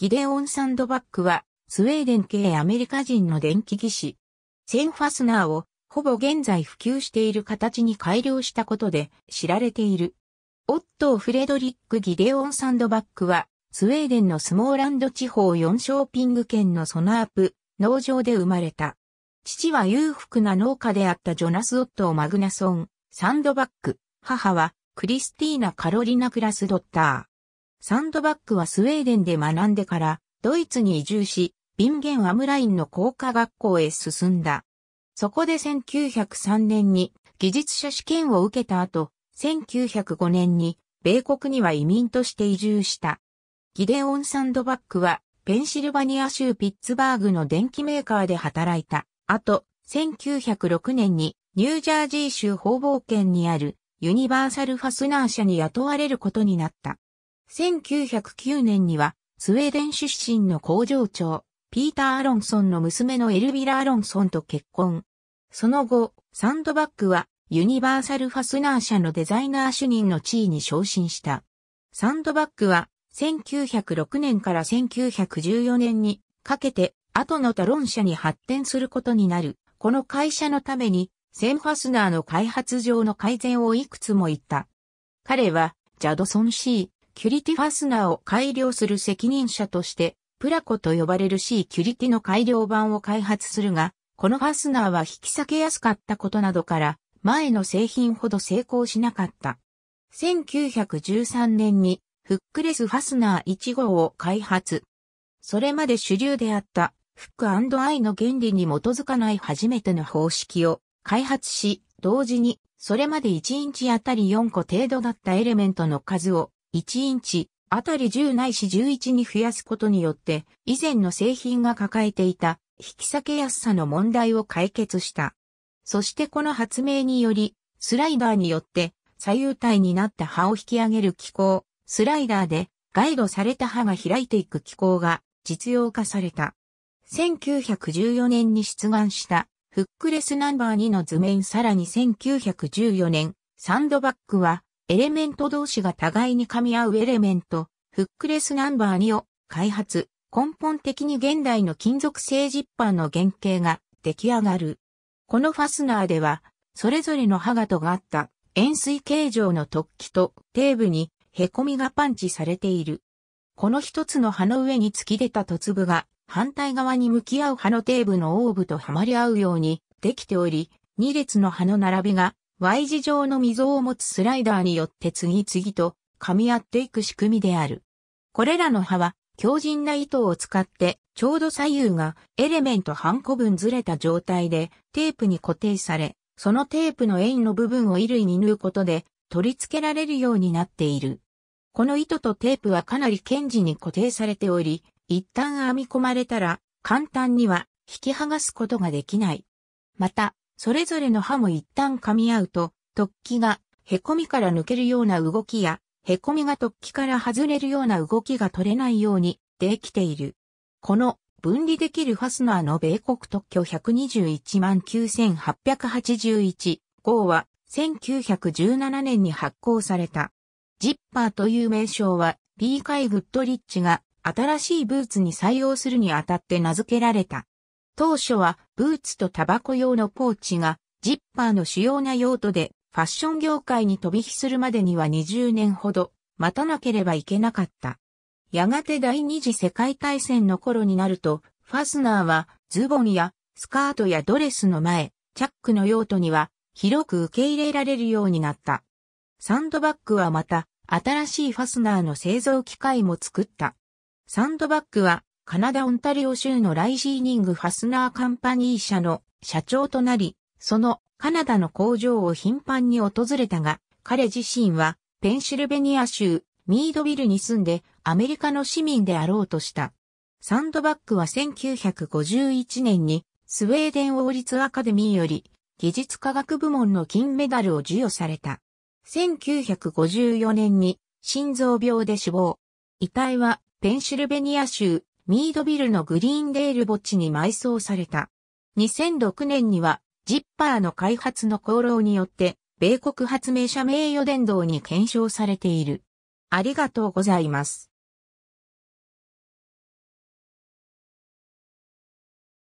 ギデオン・サンドバックは、スウェーデン系アメリカ人の電気技師。線ファスナーを、ほぼ現在普及している形に改良したことで知られている。オットー・フレドリック・ギデオン・サンドバックは、スウェーデンのスモーランド地方4ショーピング県のソナープ、農場で生まれた。父は裕福な農家であったジョナス・オットー・マグナソン、サンドバック。母は、クリスティーナ・カロリナ・クラス・ドッター。サンドバックはスウェーデンで学んでから、ドイツに移住し、ビンゲンアムラインの工科学校へ進んだ。そこで1903年に技術者試験を受けた後、1905年に米国には移民として移住した。ギデオン・サンドバックはペンシルバニア州ピッツバーグの電気メーカーで働いた。後、1906年にニュージャージー州方々圏にあるユニバーサルファスナー社に雇われることになった。1909年には、スウェーデン出身の工場長、ピーター・アロンソンの娘のエルビラ・アロンソンと結婚。その後、サンドバッグは、ユニバーサルファスナー社のデザイナー主任の地位に昇進した。サンドバッグは、1906年から1914年にかけて、後のタロン社に発展することになる。この会社のために、センファスナーの開発上の改善をいくつも言った。彼は、ジャドソンー、キュリティファスナーを改良する責任者として、プラコと呼ばれる C キュリティの改良版を開発するが、このファスナーは引き裂けやすかったことなどから、前の製品ほど成功しなかった。1913年にフックレスファスナー1号を開発。それまで主流であったフックアイの原理に基づかない初めての方式を開発し、同時にそれまで1インチあたり4個程度だったエレメントの数を1インチあたり10ないし11に増やすことによって、以前の製品が抱えていた引き裂けやすさの問題を解決した。そしてこの発明により、スライダーによって左右体になった刃を引き上げる機構、スライダーでガイドされた刃が開いていく機構が実用化された。1914年に出願したフックレスナンバー2の図面さらに1914年、サンドバッグはエレメント同士が互いに噛み合うエレメント、フックレスナンバー2を開発、根本的に現代の金属製ジッパーの原型が出来上がる。このファスナーでは、それぞれの歯が尖った円錐形状の突起と底部に凹みがパンチされている。この一つの歯の上に突き出た突部が反対側に向き合う歯の底部のオーブとはまり合うようにできており、2列の歯の並びが Y 字状の溝を持つスライダーによって次々と噛み合っていく仕組みである。これらの刃は強靭な糸を使ってちょうど左右がエレメント半個分ずれた状態でテープに固定され、そのテープの円の部分を衣類に縫うことで取り付けられるようになっている。この糸とテープはかなり堅持に固定されており、一旦編み込まれたら簡単には引き剥がすことができない。また、それぞれの刃も一旦噛み合うと、突起が凹みから抜けるような動きや、凹みが突起から外れるような動きが取れないようにできている。この分離できるファスナーの米国特許1219,881号は1917年に発行された。ジッパーという名称は P. カイ・グッドリッチが新しいブーツに採用するにあたって名付けられた当初はブーツとタバコ用のポーチがジッパーの主要な用途でファッション業界に飛び火するまでには20年ほど待たなければいけなかった。やがて第二次世界大戦の頃になると、ファスナーはズボンやスカートやドレスの前、チャックの用途には広く受け入れられるようになった。サンドバッグはまた新しいファスナーの製造機械も作った。サンドバッグはカナダ・オンタリオ州のライジーニング・ファスナー・カンパニー社の社長となり、そのカナダの工場を頻繁に訪れたが、彼自身はペンシルベニア州ミードビルに住んでアメリカの市民であろうとした。サンドバックは1951年にスウェーデン王立アカデミーより技術科学部門の金メダルを授与された。1954年に心臓病で死亡。遺体はペンシルベニア州ミードビルのグリーンデール墓地に埋葬された。2006年には、ジッパーの開発の功労によって、米国発明者名誉伝道に検証されている。ありがとうございます。